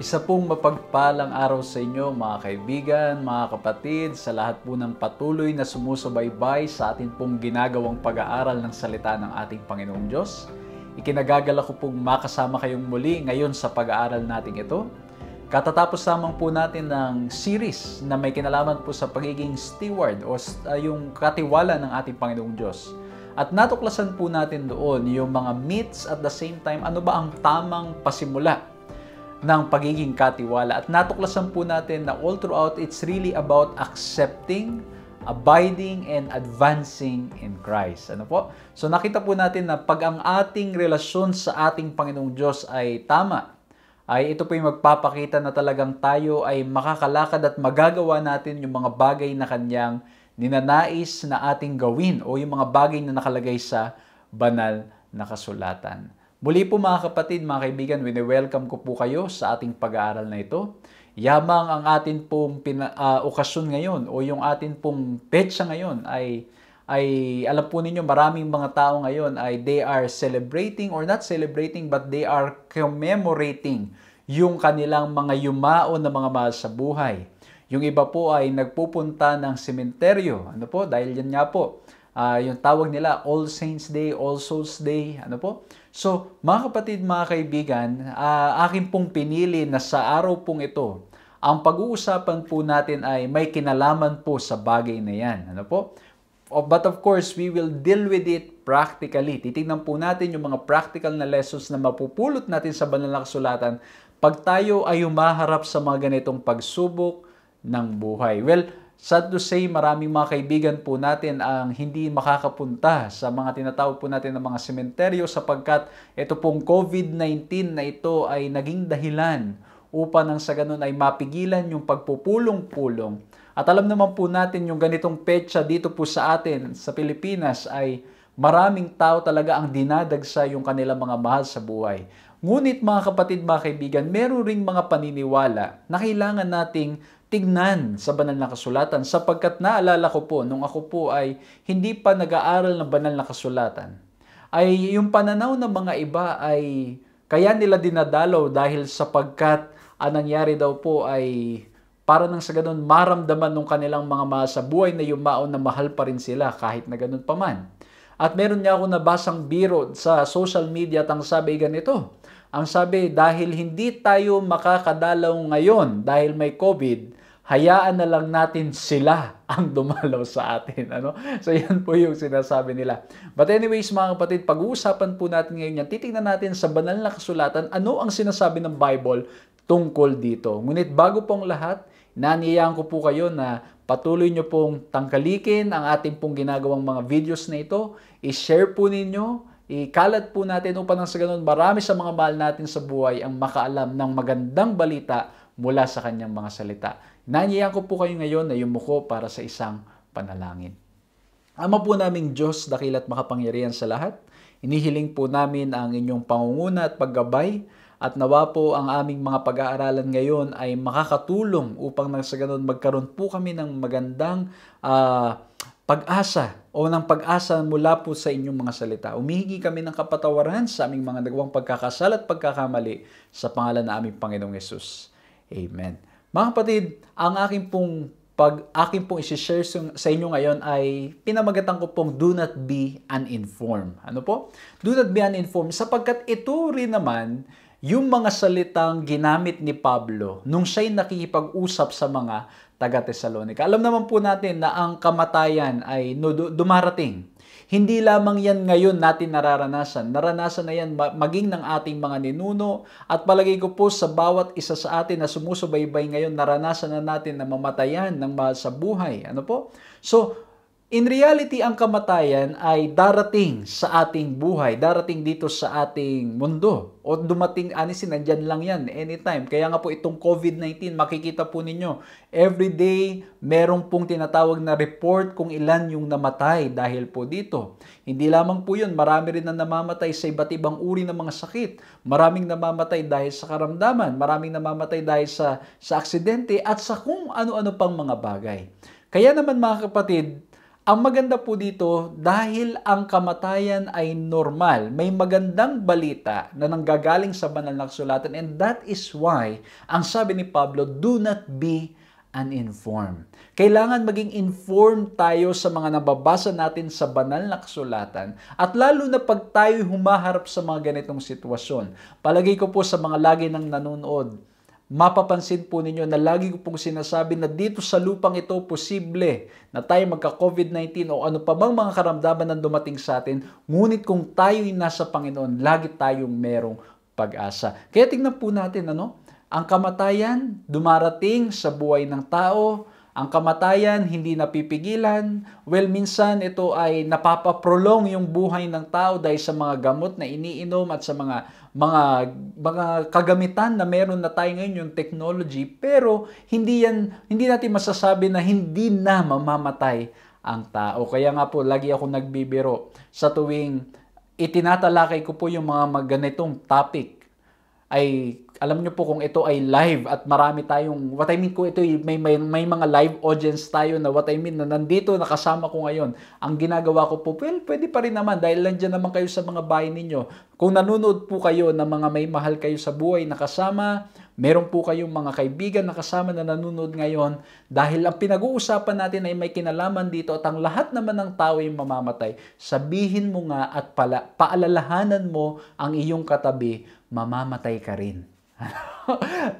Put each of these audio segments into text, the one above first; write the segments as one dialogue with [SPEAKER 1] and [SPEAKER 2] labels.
[SPEAKER 1] Isa pong mapagpalang araw sa inyo mga kaibigan, mga kapatid, sa lahat po ng patuloy na sumusubaybay sa atin pong ginagawang pag-aaral ng salita ng ating Panginoong Diyos. Ikinagagala ko pong makasama kayong muli ngayon sa pag-aaral natin ito. Katatapos lamang po natin ng series na may kinalaman po sa pagiging steward o ah, yung katiwala ng ating Panginoong Diyos. At natuklasan po natin doon yung mga myths at the same time ano ba ang tamang pasimula ng pagiging katiwala. At natuklasan po natin na all throughout, it's really about accepting, abiding, and advancing in Christ. Ano po? So nakita po natin na pag ang ating relasyon sa ating Panginoong Diyos ay tama, ay ito po yung magpapakita na talagang tayo ay makakalakad at magagawa natin yung mga bagay na kanyang ninanais na ating gawin o yung mga bagay na nakalagay sa banal na kasulatan. Muli po mga kapatid, mga kaibigan, wini-welcome ko po kayo sa ating pag-aaral na ito. Yamang ang atin pong pina, uh, okasyon ngayon o yung atin pong petsa ngayon ay ay alam po ninyo maraming mga tao ngayon ay they are celebrating or not celebrating but they are commemorating yung kanilang mga yumao na mga mahal sa buhay. Yung iba po ay nagpupunta ng sementeryo. Ano po? Dahil yan nga po. Uh, yung tawag nila All Saints Day, All Souls Day. Ano po? So, mga kapatid, mga kaibigan, uh, akin pong pinili na sa araw pong ito, ang pag-uusapan po natin ay may kinalaman po sa bagay na yan. Ano po? But of course, we will deal with it practically. Titignan po natin yung mga practical na lessons na mapupulot natin sa banal na kasulatan pag tayo ay humaharap sa mga ganitong pagsubok ng buhay. Well, Sad to say, maraming mga kaibigan po natin ang hindi makakapunta sa mga tinatawag po natin ng mga sementeryo sapagkat ito pong COVID-19 na ito ay naging dahilan upang nang sa ganun ay mapigilan yung pagpupulong-pulong. At alam naman po natin yung ganitong petsa dito po sa atin sa Pilipinas ay maraming tao talaga ang dinadagsa yung kanilang mga mahal sa buhay. Ngunit mga kapatid, mga kaibigan, meron ring mga paniniwala na kailangan nating tignan sa banal na kasulatan sapagkat naalala ko po nung ako po ay hindi pa nag-aaral ng banal na kasulatan ay yung pananaw ng mga iba ay kaya nila dinadalaw dahil sapagkat ang nangyari daw po ay para nang sa ganun maramdaman ng kanilang mga mahal sa buhay na yumao na mahal pa rin sila kahit na ganun pa man. At meron niya ako nabasang biro sa social media at ang sabi ganito. Ang sabi, dahil hindi tayo makakadalaw ngayon dahil may COVID, hayaan na lang natin sila ang dumalaw sa atin. Ano? So yan po yung sinasabi nila. But anyways mga kapatid, pag-uusapan po natin ngayon yan. Titingnan natin sa banal na kasulatan ano ang sinasabi ng Bible tungkol dito. Ngunit bago pong lahat, naniyayahan ko po kayo na patuloy nyo pong tangkalikin ang ating pong ginagawang mga videos na ito. I-share po ninyo ikalat po natin upang nang sa ganun marami sa mga mahal natin sa buhay ang makaalam ng magandang balita mula sa kanyang mga salita. Nanyayan ko po kayo ngayon na yumuko para sa isang panalangin. Ama po naming Diyos, dakilat makapangyarihan sa lahat, inihiling po namin ang inyong pangunguna at paggabay at nawa po ang aming mga pag-aaralan ngayon ay makakatulong upang nang sa ganun magkaroon po kami ng magandang uh, pag-asa o ng pag-asa mula po sa inyong mga salita. Umihingi kami ng kapatawaran sa aming mga nagawang pagkakasal at pagkakamali sa pangalan na aming Panginoong Yesus. Amen. Mga kapatid, ang aking pong pag aking pong isi-share sa inyo ngayon ay pinamagatan ko pong do not be uninformed. Ano po? Do not be uninformed sapagkat ito rin naman yung mga salitang ginamit ni Pablo nung siya'y nakikipag-usap sa mga taga Thessalonica. Alam naman po natin na ang kamatayan ay dumarating hindi lamang yan ngayon natin nararanasan. Naranasan na yan maging ng ating mga ninuno at palagay ko po sa bawat isa sa atin na sumusubaybay ngayon, naranasan na natin na mamatayan ng mahal sa buhay. Ano po? So, In reality, ang kamatayan ay darating sa ating buhay, darating dito sa ating mundo. O dumating, anisin, nandyan lang yan, anytime. Kaya nga po itong COVID-19, makikita po ninyo, everyday meron pong tinatawag na report kung ilan yung namatay dahil po dito. Hindi lamang po yun, marami rin na namamatay sa iba't ibang uri ng mga sakit. Maraming namamatay dahil sa karamdaman, maraming namamatay dahil sa, sa aksidente at sa kung ano-ano pang mga bagay. Kaya naman mga kapatid, ang maganda po dito, dahil ang kamatayan ay normal, may magandang balita na nanggagaling sa banal na kasulatan and that is why, ang sabi ni Pablo, do not be uninformed. Kailangan maging informed tayo sa mga nababasa natin sa banal na kasulatan at lalo na pag tayo humaharap sa mga ganitong sitwasyon. Palagi ko po sa mga lagi nang nanonood, mapapansin po ninyo na lagi ko pong sinasabi na dito sa lupang ito posible na tayo magka-COVID-19 o ano pa bang mga karamdaman na dumating sa atin, ngunit kung tayo'y nasa Panginoon, lagi tayong merong pag-asa. Kaya tingnan po natin, ano? Ang kamatayan dumarating sa buhay ng tao, ang kamatayan hindi napipigilan. Well, minsan ito ay napapaprolong yung buhay ng tao dahil sa mga gamot na iniinom at sa mga mga mga kagamitan na meron na tayo ngayon yung technology pero hindi yan hindi natin masasabi na hindi na mamamatay ang tao. Kaya nga po lagi ako nagbibiro sa tuwing itinatalakay ko po yung mga ganitong topic ay alam nyo po kung ito ay live at marami tayong, what I mean ko ito, may, may, may mga live audience tayo na what I mean na nandito, nakasama ko ngayon. Ang ginagawa ko po, well, pwede pa rin naman dahil nandiyan naman kayo sa mga bahay ninyo. Kung nanonood po kayo na mga may mahal kayo sa buhay na kasama, meron po kayong mga kaibigan na kasama na nanonood ngayon dahil ang pinag-uusapan natin ay may kinalaman dito at ang lahat naman ng tao ay mamamatay. Sabihin mo nga at pala, paalalahanan mo ang iyong katabi, mamamatay ka rin.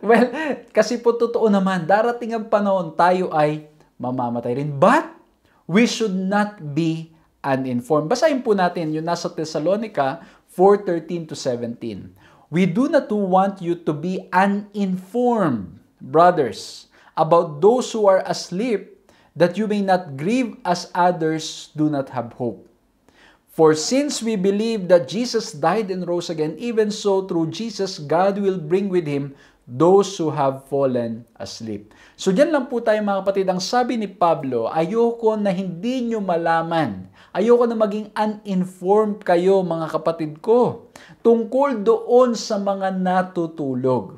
[SPEAKER 1] well, kasi po totoo naman, darating ang panahon tayo ay mamamatay rin. But, we should not be uninformed. Basahin po natin yung nasa Thessalonica 4.13 to 17. We do not want you to be uninformed, brothers, about those who are asleep, that you may not grieve as others do not have hope. For since we believe that Jesus died and rose again, even so through Jesus, God will bring with Him those who have fallen asleep. So dyan lang po tayo mga kapatid, ang sabi ni Pablo, ayoko na hindi nyo malaman, ayoko na maging uninformed kayo mga kapatid ko, tungkol doon sa mga natutulog.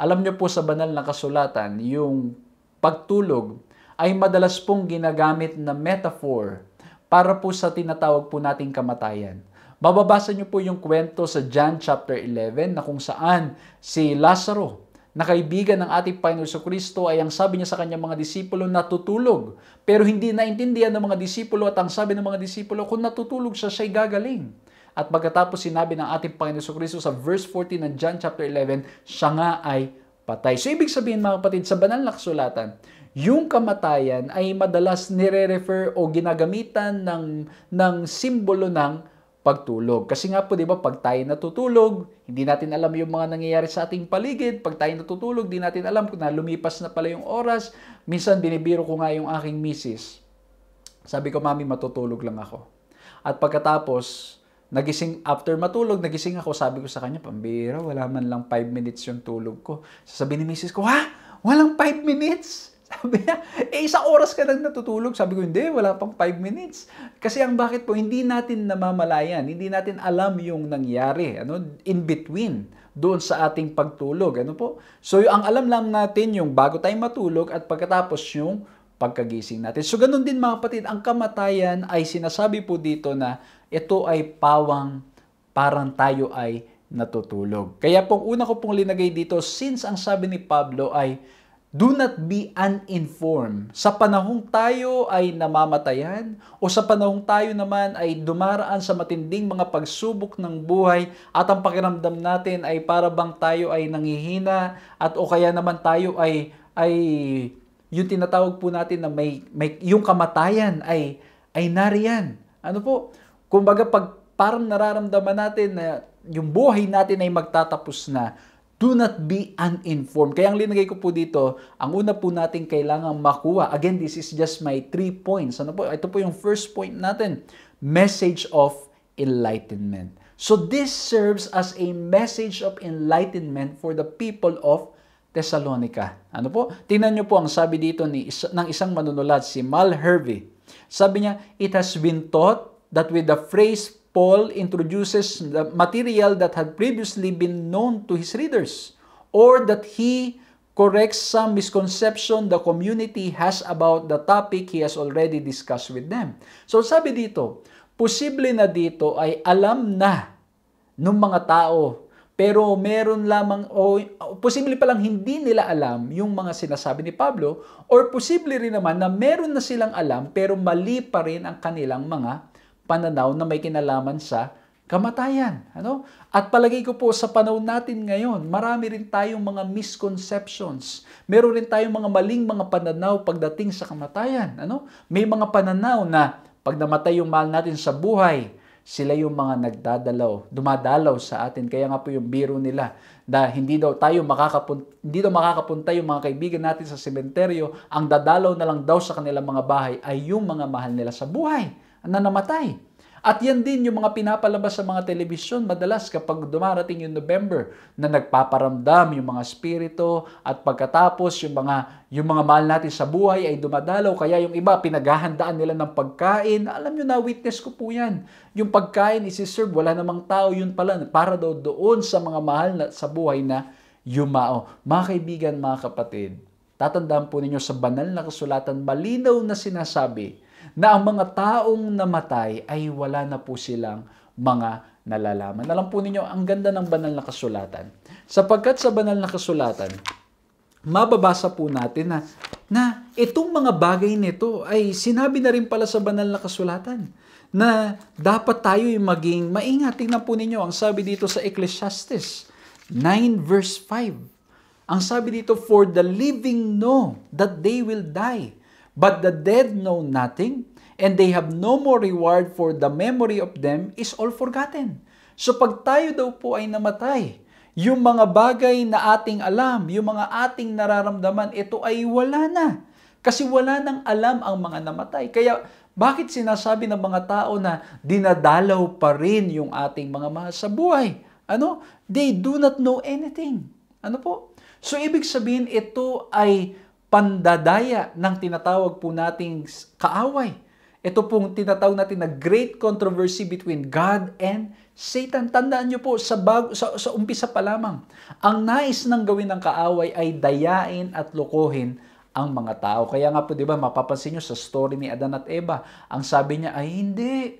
[SPEAKER 1] Alam nyo po sa banal na kasulatan, yung pagtulog ay madalas pong ginagamit na metaphor para po sa tinatawag po nating kamatayan. Mababasa niyo po yung kwento sa John chapter 11 na kung saan si Lazaro na kaibigan ng ating Panginoon Kristo ay ang sabi niya sa kanyang mga disipulo natutulog. Pero hindi naintindihan ng mga disipulo at ang sabi ng mga disipulo kung natutulog siya, siya'y gagaling. At pagkatapos sinabi ng ating Panginoon Kristo sa verse 14 ng John chapter 11, siya nga ay patay. So ibig sabihin mga kapatid, sa banal na kasulatan, yung kamatayan ay madalas nire-refer o ginagamitan ng, ng simbolo ng pagtulog. Kasi nga po, di ba, pag tayo natutulog, hindi natin alam yung mga nangyayari sa ating paligid. Pag tayo natutulog, hindi natin alam kung na lumipas na pala yung oras. Minsan, binibiro ko nga yung aking misis. Sabi ko, Mami, matutulog lang ako. At pagkatapos, nagising, after matulog, nagising ako, sabi ko sa kanya, pambira, wala man lang 5 minutes yung tulog ko. Sasabi ni misis ko, ha? Walang 5 minutes? Sabi niya, eh isang oras ka lang natutulog. Sabi ko, hindi, wala pang 5 minutes. Kasi ang bakit po, hindi natin namamalayan, hindi natin alam yung nangyari, ano, in between doon sa ating pagtulog. Ano po? So, yung, ang alam lang natin yung bago tayong matulog at pagkatapos yung pagkagising natin. So, ganun din mga kapatid, ang kamatayan ay sinasabi po dito na ito ay pawang parang tayo ay natutulog. Kaya pong una ko pong linagay dito, since ang sabi ni Pablo ay Do not be uninformed. Sa panahong tayo ay namamatayan o sa panahong tayo naman ay dumaraan sa matinding mga pagsubok ng buhay at ang pakiramdam natin ay para tayo ay nangihina at o kaya naman tayo ay ay yung tinatawag po natin na may, may yung kamatayan ay ay nariyan. Ano po? Kumbaga pag parang nararamdaman natin na yung buhay natin ay magtatapos na, Do not be uninformed. Kaya ang linagay ko po dito, ang una po natin kailangan makuha. Again, this is just my three points. Ano po? Ito po yung first point natin. Message of enlightenment. So this serves as a message of enlightenment for the people of Thessalonica. Ano po? Tingnan niyo po ang sabi dito ni ng isang manunulat, si Mal Hervey. Sabi niya, It has been taught that with the phrase Paul introduces the material that had previously been known to his readers, or that he corrects some misconception the community has about the topic he has already discussed with them. So sabi dito, posible na dito ay alam na ng mga tao pero meron lamang o posible pa lang hindi nila alam yung mga sinasabi ni Pablo or posible rin naman na meron na silang alam pero mali pa rin ang kanilang mga pananaw na may kinalaman sa kamatayan. Ano? At palagay ko po sa panahon natin ngayon, marami rin tayong mga misconceptions. Meron rin tayong mga maling mga pananaw pagdating sa kamatayan. Ano? May mga pananaw na pag namatay yung mahal natin sa buhay, sila yung mga nagdadalaw, dumadalaw sa atin. Kaya nga po yung biro nila na hindi daw tayo makakapunta, hindi daw makakapunta yung mga kaibigan natin sa sementeryo, ang dadalaw na lang daw sa kanilang mga bahay ay yung mga mahal nila sa buhay na namatay. At yan din yung mga pinapalabas sa mga telebisyon madalas kapag dumarating yung November na nagpaparamdam yung mga spirito at pagkatapos yung mga, yung mga mahal natin sa buhay ay dumadalaw kaya yung iba pinaghahandaan nila ng pagkain. Alam nyo na, witness ko po yan. Yung pagkain isiserve, wala namang tao yun pala para daw doon sa mga mahal na, sa buhay na yumao. Mga kaibigan, mga kapatid, tatandaan po ninyo sa banal na kasulatan, malinaw na sinasabi na ang mga taong namatay ay wala na po silang mga nalalaman. Alam po ninyo, ang ganda ng banal na kasulatan. Sapagkat sa banal na kasulatan, mababasa po natin na, na itong mga bagay nito ay sinabi na rin pala sa banal na kasulatan na dapat tayo maging maingat. Tingnan po ninyo, ang sabi dito sa Ecclesiastes 9 verse 5. Ang sabi dito, For the living know that they will die, But the dead know nothing, and they have no more reward for the memory of them is all forgotten. So pag tayo daw po ay namatay, yung mga bagay na ating alam, yung mga ating nararamdaman, ito ay wala na. Kasi wala nang alam ang mga namatay. Kaya bakit sinasabi ng mga tao na dinadalaw pa rin yung ating mga mahal sa buhay? Ano? They do not know anything. Ano po? So ibig sabihin ito ay pandadaya ng tinatawag po nating kaaway. Ito pong tinatawag natin na great controversy between God and Satan. Tandaan niyo po, sa, bago, sa, sa umpisa pa lamang, ang nais ng gawin ng kaaway ay dayain at lokohin ang mga tao. Kaya nga po, di ba, mapapansin niyo sa story ni Adan at Eva, ang sabi niya ay hindi,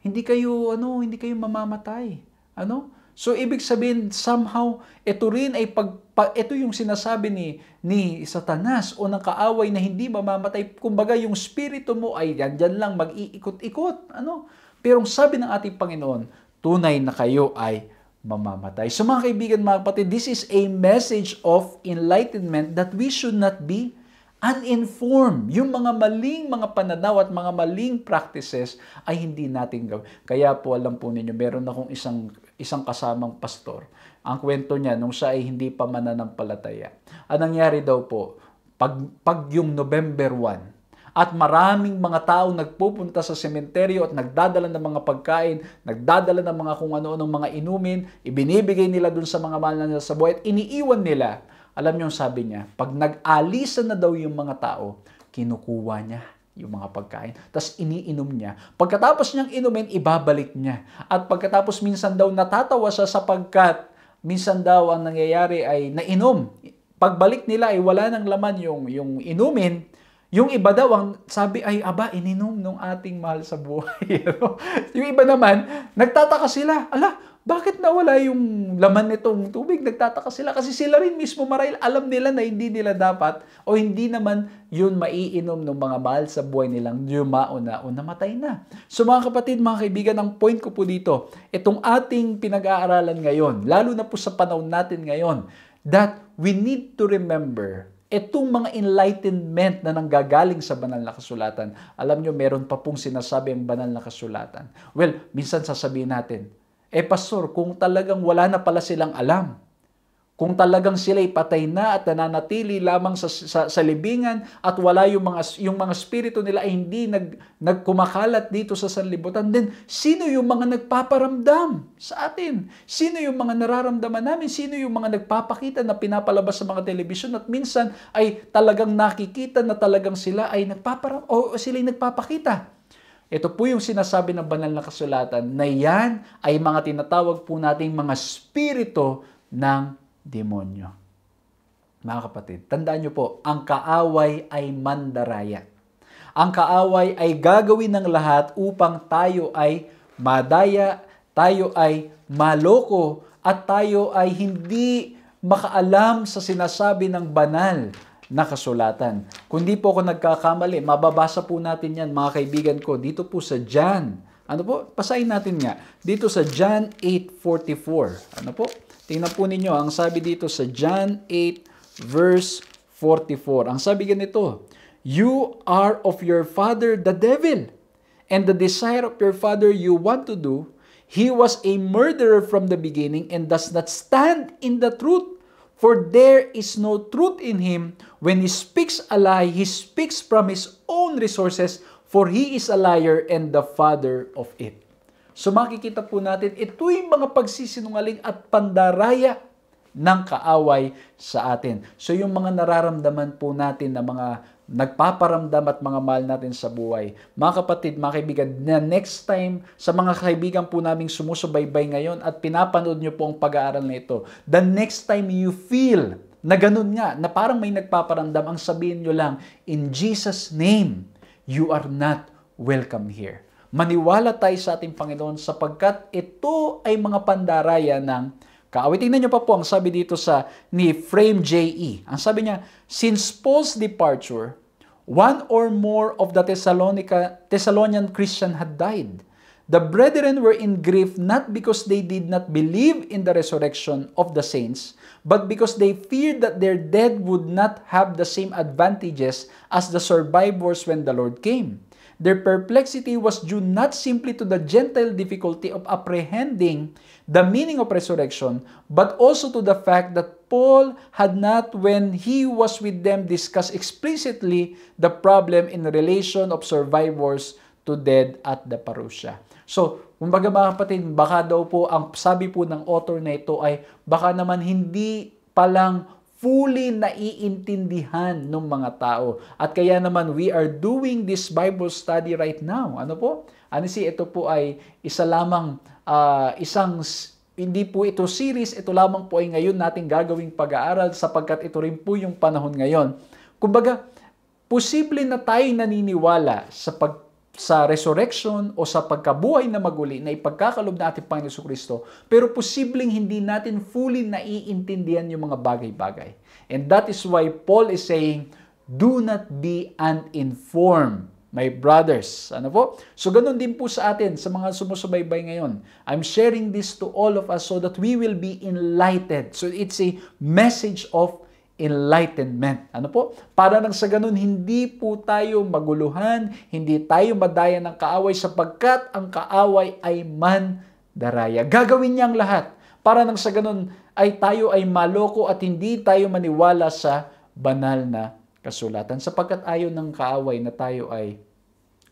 [SPEAKER 1] hindi kayo, ano, hindi kayo mamamatay. Ano? So, ibig sabihin, somehow, ito rin ay pag pa, ito yung sinasabi ni, ni Satanas o ng kaaway na hindi mamamatay. Kumbaga yung spirito mo ay yan, lang mag-iikot-ikot. Ano? Pero sabi ng ating Panginoon, tunay na kayo ay mamamatay. So mga kaibigan, mga kapatid, this is a message of enlightenment that we should not be uninformed. Yung mga maling mga pananaw at mga maling practices ay hindi natin gawin. Kaya po alam po ninyo, meron akong isang, isang kasamang pastor ang kwento niya, nung siya ay hindi pa mananampalataya. Ang nangyari daw po, pag, pag yung November 1, at maraming mga tao nagpupunta sa sementeryo at nagdadala ng mga pagkain, nagdadala ng mga kung ano ng mga inumin, ibinibigay nila dun sa mga mahal nila sa buhay at iniiwan nila. Alam niyo sabi niya, pag nag-alisan na daw yung mga tao, kinukuha niya yung mga pagkain. Tapos iniinom niya. Pagkatapos niyang inumin, ibabalik niya. At pagkatapos minsan daw natatawa siya sapagkat minsan daw ang nangyayari ay nainom. Pagbalik nila ay wala nang laman yung, yung inumin. Yung iba daw ang sabi ay, aba, ininom nung ating mahal sa buhay. yung iba naman, nagtataka sila, ala, bakit nawala yung laman nitong tubig? Nagtataka sila kasi sila rin mismo marahil alam nila na hindi nila dapat o hindi naman yun maiinom ng mga mahal sa buhay nilang yumao na o namatay na. So mga kapatid, mga kaibigan, ang point ko po dito, itong ating pinag-aaralan ngayon, lalo na po sa panahon natin ngayon, that we need to remember itong mga enlightenment na nanggagaling sa banal na kasulatan, alam nyo, meron pa pong sinasabi ang banal na kasulatan. Well, minsan sasabihin natin, eh pastor, kung talagang wala na pala silang alam, kung talagang sila patay na at nananatili lamang sa, sa, sa libingan at wala yung mga, yung mga spirito nila ay hindi nag, nagkumakalat dito sa sanlibutan, then sino yung mga nagpaparamdam sa atin? Sino yung mga nararamdaman namin? Sino yung mga nagpapakita na pinapalabas sa mga telebisyon at minsan ay talagang nakikita na talagang sila ay nagpaparam o sila ay nagpapakita? Ito po yung sinasabi ng banal na kasulatan na yan ay mga tinatawag po nating mga spirito ng demonyo. Mga kapatid, tandaan nyo po, ang kaaway ay mandaraya. Ang kaaway ay gagawin ng lahat upang tayo ay madaya, tayo ay maloko, at tayo ay hindi makaalam sa sinasabi ng banal na kasulatan. Kung di po ako nagkakamali, mababasa po natin yan mga kaibigan ko dito po sa John. Ano po? Pasahin natin nga. Dito sa John 8.44. Ano po? Tingnan po ninyo, ang sabi dito sa John 8 verse 44. Ang sabi ganito, You are of your father the devil, and the desire of your father you want to do. He was a murderer from the beginning and does not stand in the truth, for there is no truth in him. When he speaks a lie, he speaks from his own resources, for he is a liar and the father of it. So makikita po natin, ito'y mga pagsisinungaling at pandaraya ng kaaway sa atin. So yung mga nararamdaman po natin na mga nagpaparamdam at mga mahal natin sa buhay. Mga kapatid, mga kaibigan, na next time sa mga kaibigan po naming sumusubaybay ngayon at pinapanood nyo po ang pag-aaral na ito, the next time you feel na ganun nga, na parang may nagpaparandam, ang sabihin nyo lang, in Jesus' name, you are not welcome here. Maniwala tayo sa ating Panginoon sapagkat ito ay mga pandaraya ng kaawitin. Tingnan pa po ang sabi dito sa ni Frame J.E. Ang sabi niya, Since Paul's departure, one or more of the Thessalonica, Thessalonian Christian had died, The brethren were in grief not because they did not believe in the resurrection of the saints, but because they feared that their dead would not have the same advantages as the survivors when the Lord came. Their perplexity was due not simply to the Gentile difficulty of apprehending the meaning of resurrection, but also to the fact that Paul had not, when he was with them, discussed explicitly the problem in relation of survivors to dead at the parousia. So, kumbaga mga kapatid, baka daw po, ang sabi po ng author na ito ay baka naman hindi palang fully naiintindihan ng mga tao. At kaya naman, we are doing this Bible study right now. Ano po? si ito po ay isa lamang, uh, isang, hindi po ito series, ito lamang po ay ngayon natin gagawing pag-aaral sapagkat ito rin po yung panahon ngayon. Kumbaga, posible na tayo naniniwala sa pag sa resurrection o sa pagkabuhay na maguli na ipagkakalob na ating Panginoon Kristo, pero posibleng hindi natin fully naiintindihan yung mga bagay-bagay. And that is why Paul is saying, do not be uninformed, my brothers. Ano po? So ganun din po sa atin, sa mga sumusubaybay ngayon. I'm sharing this to all of us so that we will be enlightened. So it's a message of enlightenment. Ano po? Para nang sa ganun, hindi po tayo maguluhan, hindi tayo madaya ng kaaway sapagkat ang kaaway ay mandaraya. Gagawin niya ang lahat para nang sa ganun ay tayo ay maloko at hindi tayo maniwala sa banal na kasulatan sapagkat ayon ng kaaway na tayo ay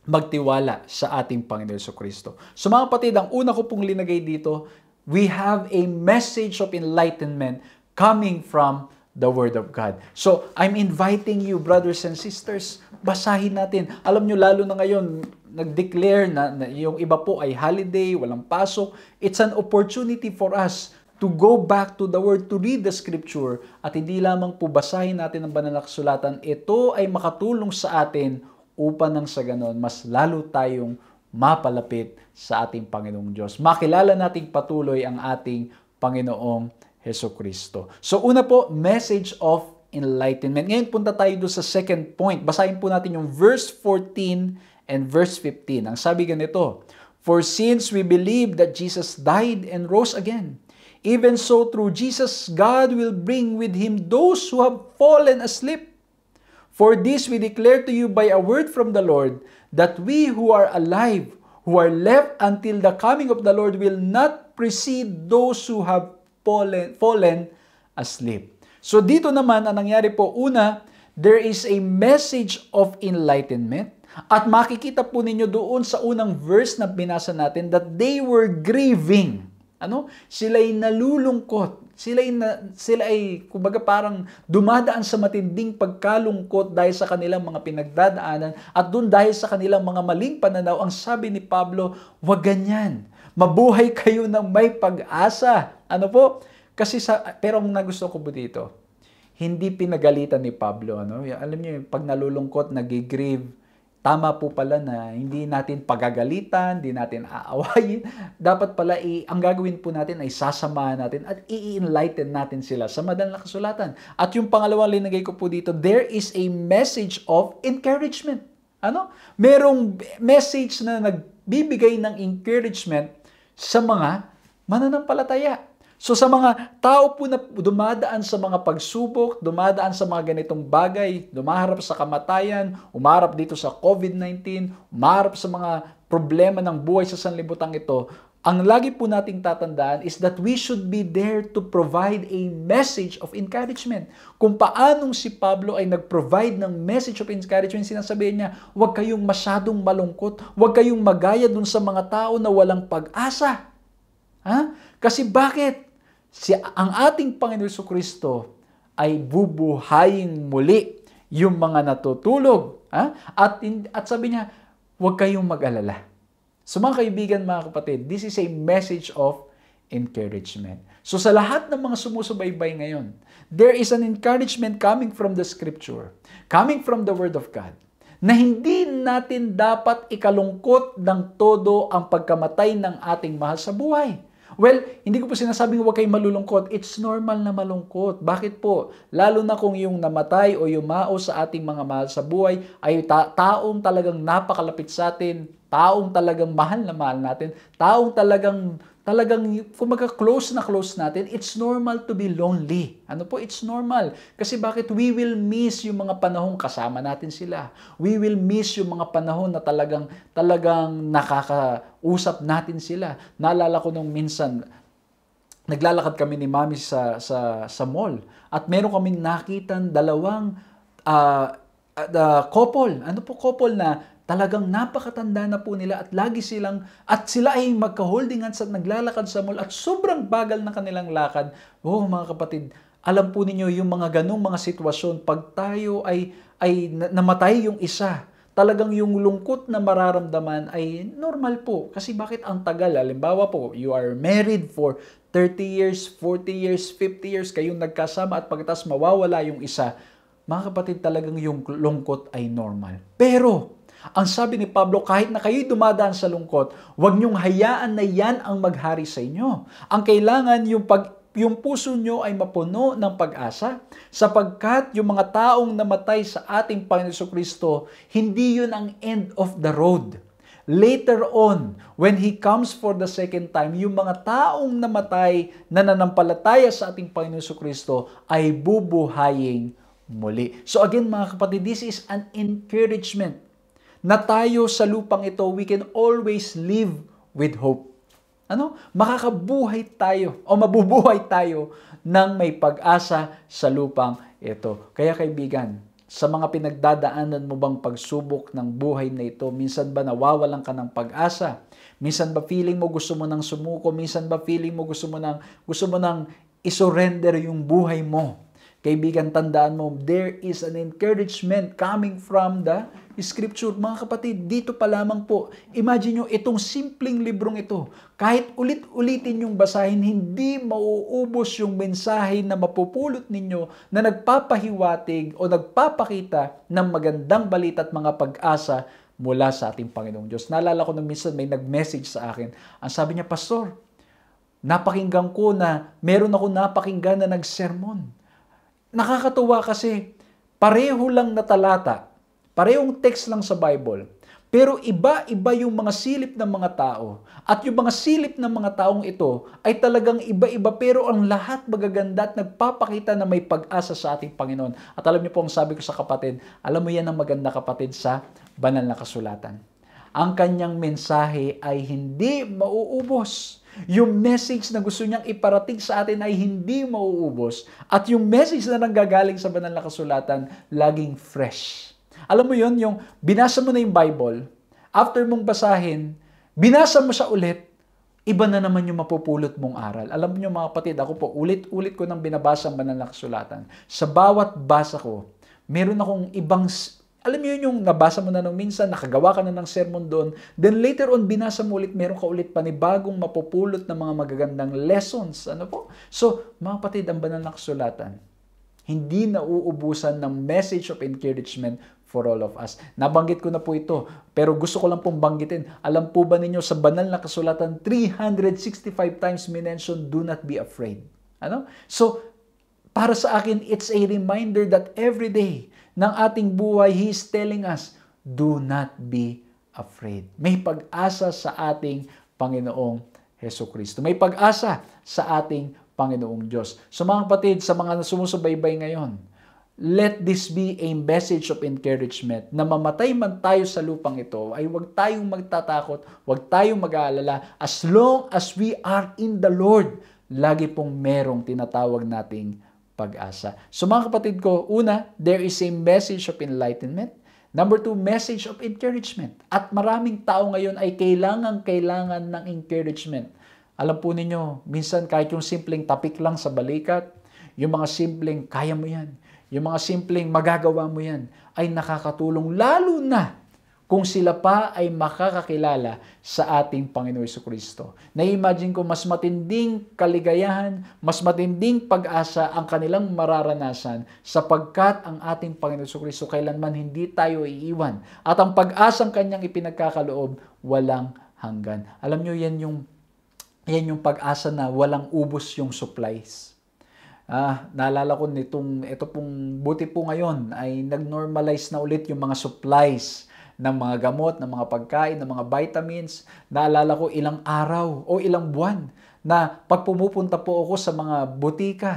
[SPEAKER 1] magtiwala sa ating Panginoon sa Kristo. So mga kapatid, ang una ko pong linagay dito, we have a message of enlightenment coming from the Word of God. So, I'm inviting you, brothers and sisters, basahin natin. Alam nyo, lalo na ngayon, nag-declare na, na yung iba po ay holiday, walang pasok. It's an opportunity for us to go back to the Word, to read the Scripture, at hindi lamang po basahin natin ang banal na kasulatan. Ito ay makatulong sa atin upang nang sa ganon, mas lalo tayong mapalapit sa ating Panginoong Diyos. Makilala nating patuloy ang ating Panginoong Heso Kristo. So una po, message of enlightenment. Ngayon punta tayo doon sa second point. Basahin po natin yung verse 14 and verse 15. Ang sabi ganito, For since we believe that Jesus died and rose again, even so through Jesus God will bring with Him those who have fallen asleep. For this we declare to you by a word from the Lord, that we who are alive, who are left until the coming of the Lord will not precede those who have fallen, fallen asleep. So dito naman, ang nangyari po, una, there is a message of enlightenment. At makikita po ninyo doon sa unang verse na binasa natin that they were grieving. Ano? Sila ay nalulungkot. Sila ay, na, sila ay kumbaga parang dumadaan sa matinding pagkalungkot dahil sa kanilang mga pinagdadaanan at doon dahil sa kanilang mga maling pananaw, ang sabi ni Pablo, wag ganyan. Mabuhay kayo ng may pag-asa. Ano po? Kasi sa, pero ang nagusto ko po dito, hindi pinagalitan ni Pablo. Ano? Alam niyo, pag nalulungkot, nagigrieve, tama po pala na hindi natin pagagalitan, hindi natin aawayin. Dapat pala, i- ang gagawin po natin ay sasamahan natin at i-enlighten natin sila sa madalang na kasulatan. At yung pangalawang linagay ko po dito, there is a message of encouragement. Ano? Merong message na nagbibigay ng encouragement sa mga mananampalataya. So sa mga tao po na dumadaan sa mga pagsubok, dumadaan sa mga ganitong bagay, dumaharap sa kamatayan, umarap dito sa COVID-19, umarap sa mga problema ng buhay sa sanlibutan ito, ang lagi po nating tatandaan is that we should be there to provide a message of encouragement. Kung paanong si Pablo ay nag-provide ng message of encouragement, sinasabi niya, huwag kayong masyadong malungkot, huwag kayong magaya dun sa mga tao na walang pag-asa. Ha? Kasi bakit? si ang ating Panginoon so Kristo ay bubuhayin muli yung mga natutulog. Ha? At, at sabi niya, huwag kayong mag-alala. So mga kaibigan, mga kapatid, this is a message of encouragement. So sa lahat ng mga sumusubaybay ngayon, there is an encouragement coming from the Scripture, coming from the Word of God, na hindi natin dapat ikalungkot ng todo ang pagkamatay ng ating mahal sa buhay. Well, hindi ko po sinasabing huwag kayong malulungkot. It's normal na malungkot. Bakit po? Lalo na kung yung namatay o yumao sa ating mga mahal sa buhay ay ta- taong talagang napakalapit sa atin, taong talagang mahal na mahal natin, taong talagang talagang magka close na close natin, it's normal to be lonely. Ano po? It's normal. Kasi bakit we will miss yung mga panahong kasama natin sila. We will miss yung mga panahon na talagang talagang nakakausap natin sila. Naalala ko nung minsan naglalakad kami ni Mami sa sa sa mall at meron kaming nakitang dalawang uh, uh, couple. Ano po couple na Talagang napakatanda na po nila at lagi silang at sila ay magka-holding hands at naglalakad sa mall at sobrang bagal na kanilang lakad. Oh mga kapatid, alam po ninyo yung mga ganong mga sitwasyon pag tayo ay ay namatay yung isa, talagang yung lungkot na mararamdaman ay normal po. Kasi bakit ang tagal? Halimbawa po, you are married for 30 years, 40 years, 50 years, kayong nagkasama at pagkatapos mawawala yung isa, mga kapatid, talagang yung lungkot ay normal. Pero, ang sabi ni Pablo, kahit na kayo dumadaan sa lungkot, huwag niyong hayaan na yan ang maghari sa inyo. Ang kailangan yung pag yung puso nyo ay mapuno ng pag-asa sapagkat yung mga taong namatay sa ating Panginoon Kristo, hindi yun ang end of the road. Later on, when He comes for the second time, yung mga taong namatay na nanampalataya sa ating Panginoon Kristo ay bubuhaying muli. So again mga kapatid, this is an encouragement na tayo sa lupang ito, we can always live with hope. Ano? Makakabuhay tayo o mabubuhay tayo ng may pag-asa sa lupang ito. Kaya kaibigan, sa mga pinagdadaanan mo bang pagsubok ng buhay na ito? Minsan ba nawawalan ka ng pag-asa? Minsan ba feeling mo gusto mo nang sumuko? Minsan ba feeling mo gusto mo nang gusto mo nang isurrender yung buhay mo? Kaibigan, tandaan mo, there is an encouragement coming from the Scripture. Mga kapatid, dito pa lamang po, imagine nyo itong simpleng librong ito. Kahit ulit-ulitin yung basahin, hindi mauubos yung mensahe na mapupulot ninyo na nagpapahiwatig o nagpapakita ng magandang balita at mga pag-asa mula sa ating Panginoong Diyos. Naalala ko na minsan may nag-message sa akin. Ang sabi niya, Pastor, napakinggan ko na meron ako napakinggan na nag-sermon nakakatuwa kasi pareho lang na talata, parehong text lang sa Bible, pero iba-iba yung mga silip ng mga tao. At yung mga silip ng mga taong ito ay talagang iba-iba pero ang lahat magaganda at nagpapakita na may pag-asa sa ating Panginoon. At alam niyo po ang sabi ko sa kapatid, alam mo yan ang maganda kapatid sa banal na kasulatan. Ang kanyang mensahe ay hindi mauubos. Yung message na gusto niyang iparating sa atin ay hindi mauubos at yung message na nanggagaling sa banal na kasulatan laging fresh. Alam mo yon yung binasa mo na yung Bible, after mong basahin, binasa mo siya ulit, iba na naman yung mapupulot mong aral. Alam niyo mga kapatid, ako po, ulit-ulit ko nang binabasa ang banal na kasulatan. Sa bawat basa ko, meron akong ibang alam mo yun yung nabasa mo na nung minsan, nakagawa ka na ng sermon doon, then later on binasa mo ulit, meron ka ulit panibagong mapupulot ng mga magagandang lessons. Ano po? So, mga patid, ang banal na kasulatan, hindi nauubusan ng message of encouragement for all of us. Nabanggit ko na po ito, pero gusto ko lang pong banggitin. Alam po ba ninyo sa banal na kasulatan, 365 times minention, do not be afraid. Ano? So, para sa akin, it's a reminder that every day, ng ating buhay, He is telling us, do not be afraid. May pag-asa sa ating Panginoong Heso Kristo. May pag-asa sa ating Panginoong Diyos. So mga kapatid, sa mga sumusubaybay ngayon, let this be a message of encouragement na mamatay man tayo sa lupang ito ay huwag tayong magtatakot, huwag tayong mag-aalala as long as we are in the Lord, lagi pong merong tinatawag nating pag-asa. So mga kapatid ko, una, there is a message of enlightenment. Number two, message of encouragement. At maraming tao ngayon ay kailangan-kailangan ng encouragement. Alam po ninyo, minsan kahit yung simpleng tapik lang sa balikat, yung mga simpleng kaya mo yan, yung mga simpleng magagawa mo yan, ay nakakatulong lalo na kung sila pa ay makakakilala sa ating Panginoon Kristo. Na-imagine ko mas matinding kaligayahan, mas matinding pag-asa ang kanilang mararanasan sapagkat ang ating Panginoon Kristo kailanman hindi tayo iiwan. At ang pag-asang kanyang ipinagkakaloob, walang hanggan. Alam nyo, yan yung, yan yung pag-asa na walang ubos yung supplies. Ah, naalala ko nitong, ito pong buti po ngayon ay nag-normalize na ulit yung mga supplies ng mga gamot, ng mga pagkain, ng mga vitamins. Naalala ko ilang araw o ilang buwan na pag pumupunta po ako sa mga butika,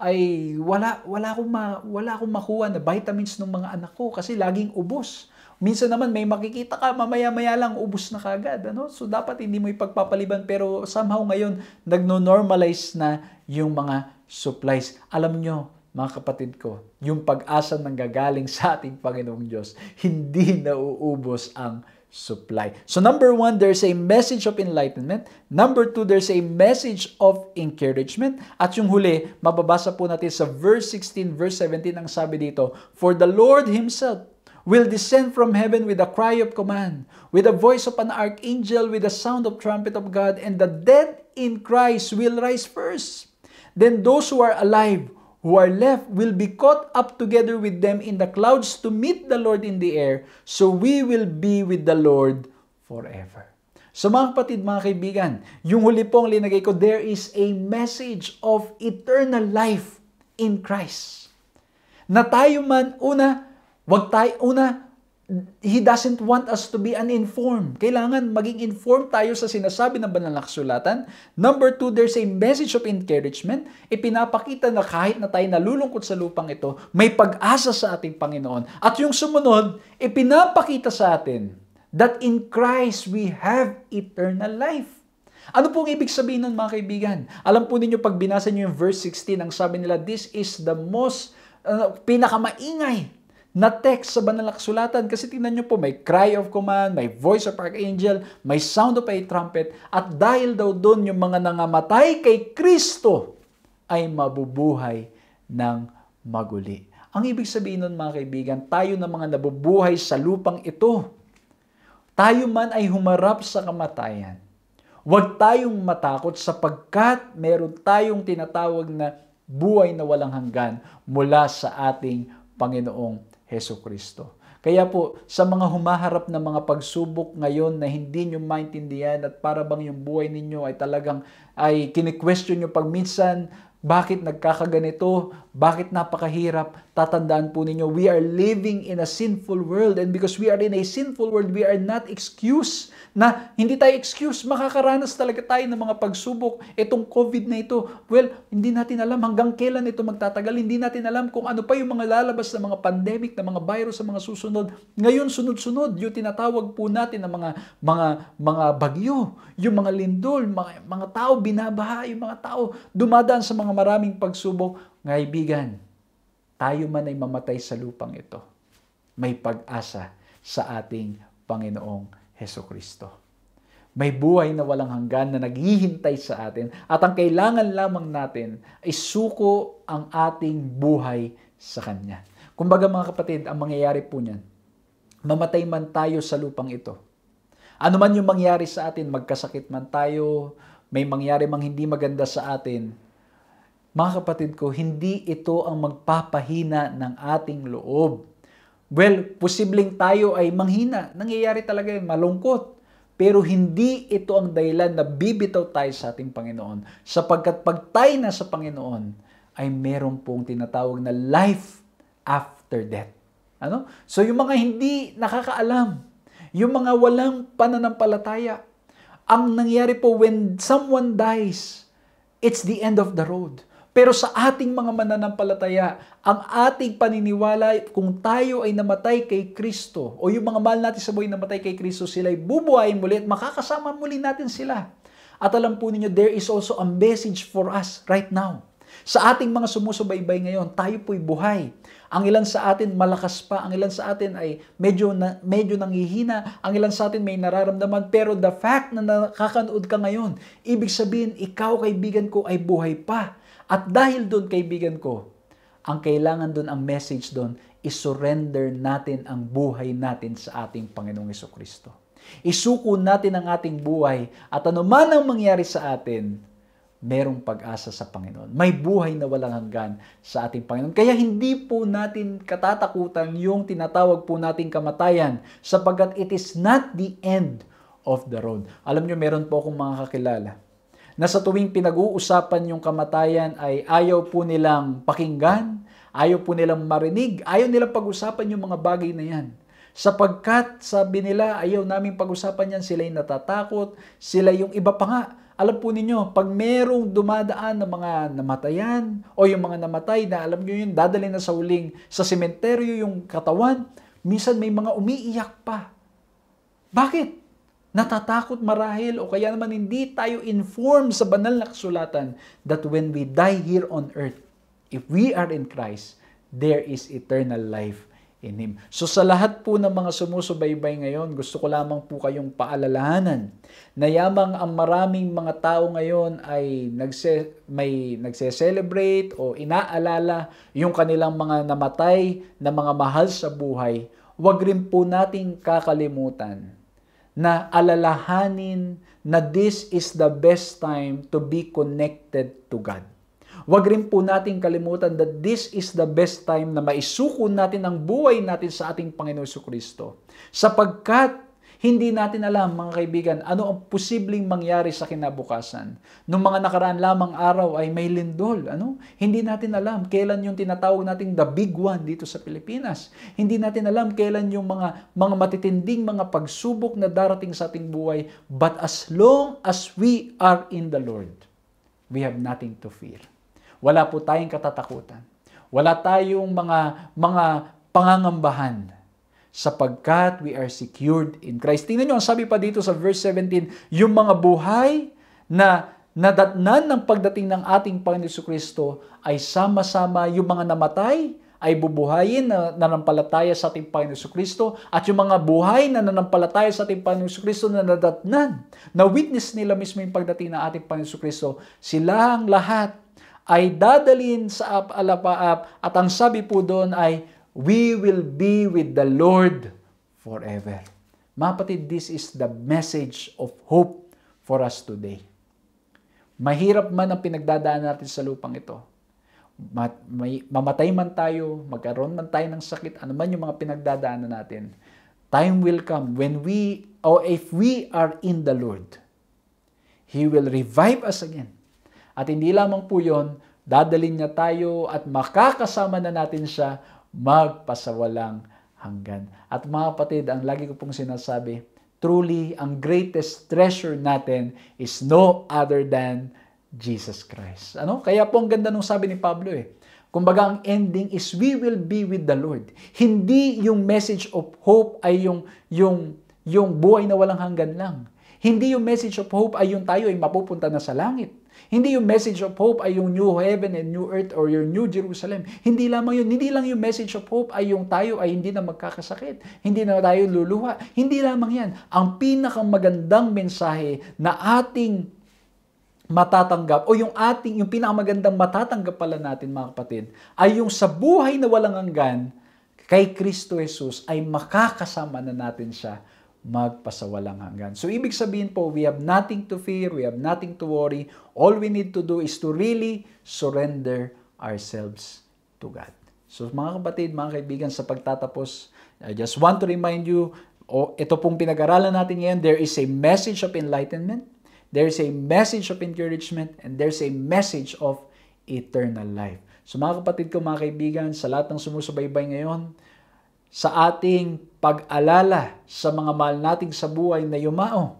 [SPEAKER 1] ay wala wala akong ma, wala akong makuha na vitamins ng mga anak ko kasi laging ubos. Minsan naman may makikita ka mamaya-maya lang ubos na kagad, ano? So dapat hindi mo ipagpapaliban pero somehow ngayon nagno-normalize na yung mga supplies. Alam nyo, mga kapatid ko, yung pag-asa ng gagaling sa ating Panginoong Diyos, hindi nauubos ang supply. So number one, there's a message of enlightenment. Number two, there's a message of encouragement. At yung huli, mababasa po natin sa verse 16, verse 17 ang sabi dito, For the Lord Himself will descend from heaven with a cry of command, with the voice of an archangel, with the sound of trumpet of God, and the dead in Christ will rise first. Then those who are alive who are left will be caught up together with them in the clouds to meet the Lord in the air, so we will be with the Lord forever. So mga kapatid, mga kaibigan, yung huli pong linagay ko, there is a message of eternal life in Christ. Na tayo man, una, wag tayo, una, He doesn't want us to be uninformed. Kailangan maging informed tayo sa sinasabi ng banal na kasulatan. Number two, there's a message of encouragement. Ipinapakita na kahit na tayo nalulungkot sa lupang ito, may pag-asa sa ating Panginoon. At yung sumunod, ipinapakita sa atin that in Christ we have eternal life. Ano pong ibig sabihin nun mga kaibigan? Alam po ninyo pag binasa nyo yung verse 16, ang sabi nila, this is the most, uh, pinakamaingay na text sa banal na kasulatan. Kasi tingnan nyo po, may cry of command, may voice of archangel, may sound of a trumpet. At dahil daw doon yung mga nangamatay kay Kristo ay mabubuhay ng maguli. Ang ibig sabihin nun mga kaibigan, tayo na mga nabubuhay sa lupang ito, tayo man ay humarap sa kamatayan, Huwag tayong matakot sapagkat meron tayong tinatawag na buhay na walang hanggan mula sa ating Panginoong Heso Kristo. Kaya po, sa mga humaharap ng mga pagsubok ngayon na hindi nyo maintindihan at para bang yung buhay ninyo ay talagang ay kine-question nyo pag minsan, bakit nagkakaganito? Bakit napakahirap? Tatandaan po ninyo, we are living in a sinful world and because we are in a sinful world, we are not excuse na hindi tayo excuse, makakaranas talaga tayo ng mga pagsubok. Itong COVID na ito, well, hindi natin alam hanggang kailan ito magtatagal. Hindi natin alam kung ano pa yung mga lalabas na mga pandemic, na mga virus, sa mga susunod. Ngayon, sunod-sunod, yung tinatawag po natin ng mga, mga, mga bagyo, yung mga lindol, mga, mga tao binabaha, yung mga tao dumadaan sa mga maraming pagsubok Ngaibigan, tayo man ay mamatay sa lupang ito, may pag-asa sa ating Panginoong Heso Kristo. May buhay na walang hanggan na naghihintay sa atin at ang kailangan lamang natin ay suko ang ating buhay sa Kanya. Kumbaga mga kapatid, ang mangyayari po niyan, mamatay man tayo sa lupang ito. Ano man yung mangyari sa atin, magkasakit man tayo, may mangyari mang hindi maganda sa atin, mga kapatid ko, hindi ito ang magpapahina ng ating loob. Well, posibleng tayo ay manghina. Nangyayari talaga yun, malungkot. Pero hindi ito ang dahilan na bibitaw tayo sa ating Panginoon. Sapagkat pag tayo na sa Panginoon, ay meron pong tinatawag na life after death. Ano? So yung mga hindi nakakaalam, yung mga walang pananampalataya, ang nangyari po when someone dies, it's the end of the road. Pero sa ating mga mananampalataya, ang ating paniniwala kung tayo ay namatay kay Kristo o yung mga mahal natin sa buhay namatay kay Kristo, sila ay bubuhayin muli at makakasama muli natin sila. At alam po ninyo, there is also a message for us right now. Sa ating mga sumusubaybay ngayon, tayo po'y buhay. Ang ilan sa atin malakas pa, ang ilan sa atin ay medyo, na, medyo nanghihina, ang ilan sa atin may nararamdaman, pero the fact na nakakanood ka ngayon, ibig sabihin, ikaw kaibigan ko ay buhay pa at dahil doon, kaibigan ko, ang kailangan doon, ang message doon, isurrender natin ang buhay natin sa ating Panginoong Iso Kristo. Isuko natin ang ating buhay at anuman ang mangyari sa atin, merong pag-asa sa Panginoon. May buhay na walang hanggan sa ating Panginoon. Kaya hindi po natin katatakutan yung tinatawag po nating kamatayan sapagkat it is not the end of the road. Alam nyo, meron po akong mga kakilala na sa tuwing pinag-uusapan yung kamatayan ay ayaw po nilang pakinggan, ayaw po nilang marinig, ayaw nilang pag-usapan yung mga bagay na yan. Sapagkat sabi nila, ayaw namin pag-usapan yan, sila yung natatakot, sila yung iba pa nga. Alam po ninyo, pag merong dumadaan ng mga namatayan o yung mga namatay na alam nyo yun, dadali na sa uling sa sementeryo yung katawan, minsan may mga umiiyak pa. Bakit? Natatakot marahil o kaya naman hindi tayo informed sa banal na kasulatan that when we die here on earth, if we are in Christ, there is eternal life in Him. So sa lahat po ng mga sumusubaybay ngayon, gusto ko lamang po kayong paalalahanan na yamang ang maraming mga tao ngayon ay nagse, may nagse-celebrate o inaalala yung kanilang mga namatay na mga mahal sa buhay, wag rin po nating kakalimutan na alalahanin na this is the best time to be connected to God. Huwag rin po natin kalimutan that this is the best time na maisuko natin ang buhay natin sa ating Panginoon Kristo. Sapagkat hindi natin alam mga kaibigan ano ang posibleng mangyari sa kinabukasan. Noong mga nakaraan lamang araw ay may lindol. Ano? Hindi natin alam kailan yung tinatawag nating the big one dito sa Pilipinas. Hindi natin alam kailan yung mga, mga matitinding mga pagsubok na darating sa ating buhay. But as long as we are in the Lord, we have nothing to fear. Wala po tayong katatakutan. Wala tayong mga mga pangangambahan sapagkat we are secured in Christ. Tingnan nyo, ang sabi pa dito sa verse 17, yung mga buhay na nadatnan ng pagdating ng ating Panginoon Kristo ay sama-sama yung mga namatay ay bubuhayin na nanampalataya sa ating Panginoon Kristo at yung mga buhay na nanampalataya sa ating Panginoon Kristo na nadatnan, na witness nila mismo yung pagdating ng ating Panginoon Kristo, silang lahat ay dadalin sa ap alapaap at ang sabi po doon ay we will be with the Lord forever. Mapatid, this is the message of hope for us today. Mahirap man ang pinagdadaan natin sa lupang ito. mamatay man tayo, magkaroon man tayo ng sakit, ano man yung mga pinagdadaanan natin, time will come when we, or if we are in the Lord, He will revive us again. At hindi lamang po yun, dadalin niya tayo at makakasama na natin siya magpasawalang hanggan. At mga kapatid, ang lagi ko pong sinasabi, truly, ang greatest treasure natin is no other than Jesus Christ. Ano? Kaya po ang ganda nung sabi ni Pablo eh. Kumbaga ang ending is we will be with the Lord. Hindi yung message of hope ay yung yung yung buhay na walang hanggan lang. Hindi yung message of hope ay yung tayo ay mapupunta na sa langit. Hindi yung message of hope ay yung new heaven and new earth or your new Jerusalem. Hindi lamang yun. Hindi lang yung message of hope ay yung tayo ay hindi na magkakasakit. Hindi na tayo luluha. Hindi lamang yan. Ang pinakamagandang mensahe na ating matatanggap o yung ating yung pinakamagandang matatanggap pala natin mga kapatid ay yung sa buhay na walang hanggan kay Kristo Jesus ay makakasama na natin siya magpasawalang hanggan. So ibig sabihin po, we have nothing to fear, we have nothing to worry. All we need to do is to really surrender ourselves to God. So mga kapatid, mga kaibigan, sa pagtatapos, I just want to remind you, oh, ito pong pinag-aralan natin ngayon, there is a message of enlightenment, there is a message of encouragement, and there's a message of eternal life. So mga kapatid ko, mga kaibigan, sa lahat ng sumusubaybay ngayon, sa ating pag-alala sa mga mahal nating sa buhay na yumao,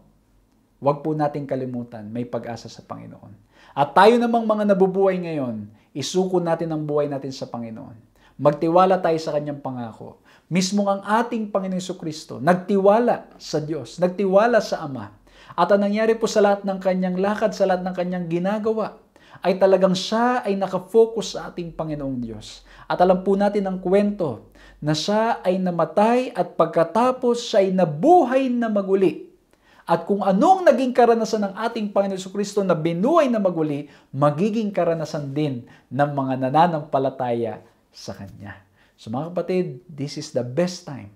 [SPEAKER 1] huwag po nating kalimutan, may pag-asa sa Panginoon. At tayo namang mga nabubuhay ngayon, isuko natin ang buhay natin sa Panginoon. Magtiwala tayo sa kanyang pangako. Mismo ang ating Panginoon Kristo, nagtiwala sa Diyos, nagtiwala sa Ama. At ang nangyari po sa lahat ng kanyang lakad, sa lahat ng kanyang ginagawa, ay talagang siya ay nakafocus sa ating Panginoong Diyos. At alam po natin ang kwento na siya ay namatay at pagkatapos siya ay nabuhay na maguli. At kung anong naging karanasan ng ating Panginoon Kristo na binuhay na maguli, magiging karanasan din ng mga nananampalataya sa Kanya. So mga kapatid, this is the best time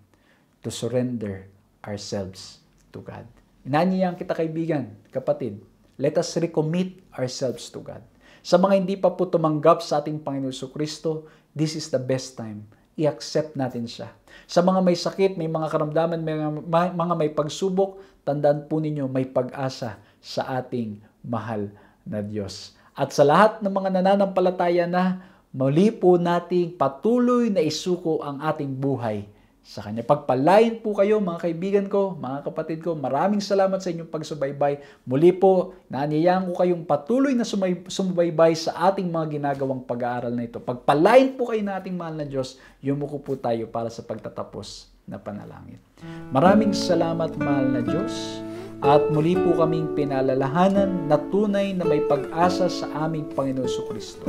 [SPEAKER 1] to surrender ourselves to God. Inaniyang kita kaibigan, kapatid, let us recommit ourselves to God. Sa mga hindi pa po tumanggap sa ating Panginoon Kristo, this is the best time i-accept natin siya. Sa mga may sakit, may mga karamdaman, may mga, mga may pagsubok, tandaan po ninyo may pag-asa sa ating mahal na Diyos. At sa lahat ng mga nananampalataya na, muli po nating patuloy na isuko ang ating buhay sa Kanya. Pagpalain po kayo mga kaibigan ko, mga kapatid ko. Maraming salamat sa inyong pagsubaybay. Muli po, naanyayahan ko kayong patuloy na sumay, sumubaybay sa ating mga ginagawang pag-aaral na ito. Pagpalain po kayo na mahal na Diyos, yumuko po tayo para sa pagtatapos na panalangin. Maraming salamat mahal na Diyos. At muli po kaming pinalalahanan na tunay na may pag-asa sa aming Panginoon Kristo.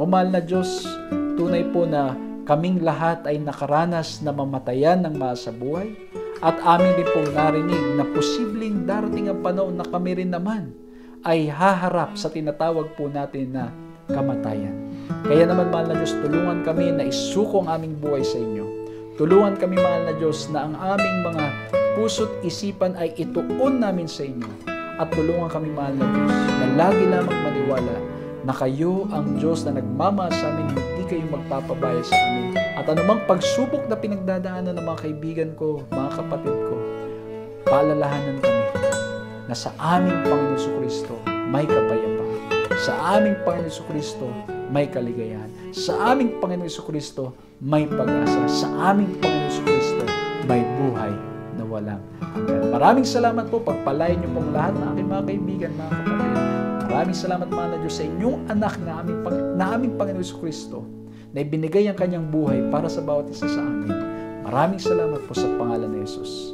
[SPEAKER 1] O mahal na Diyos, tunay po na Kaming lahat ay nakaranas na mamatayan ng mga sa buhay at amin din pong narinig na posibleng darating ang panahon na kami rin naman ay haharap sa tinatawag po natin na kamatayan. Kaya naman, mahal na Diyos, tulungan kami na isuko ang aming buhay sa inyo. Tulungan kami, mahal na Diyos, na ang aming mga puso't isipan ay ituon namin sa inyo. At tulungan kami, mahal na Diyos, na lagi lamang maniwala na kayo ang Diyos na nagmamahal sa amin kayo magpapabaya sa amin. At anumang pagsubok na pinagdadaanan ng mga kaibigan ko, mga kapatid ko, palalahanan kami na sa aming Panginoon Kristo may kapayapaan. Sa aming Panginoon Kristo may kaligayahan. Sa aming Panginoon Kristo may pag-asa. Sa aming Panginoon Kristo may buhay na walang hanggan. Maraming salamat po. Pagpalain niyo pong lahat ng aking mga kaibigan, mga kapatid. Maraming salamat mga Diyos sa inyong anak na aming, na aming Panginoon Yesu Kristo na ibinigay ang kanyang buhay para sa bawat isa sa amin. Maraming salamat po sa pangalan ni Jesus.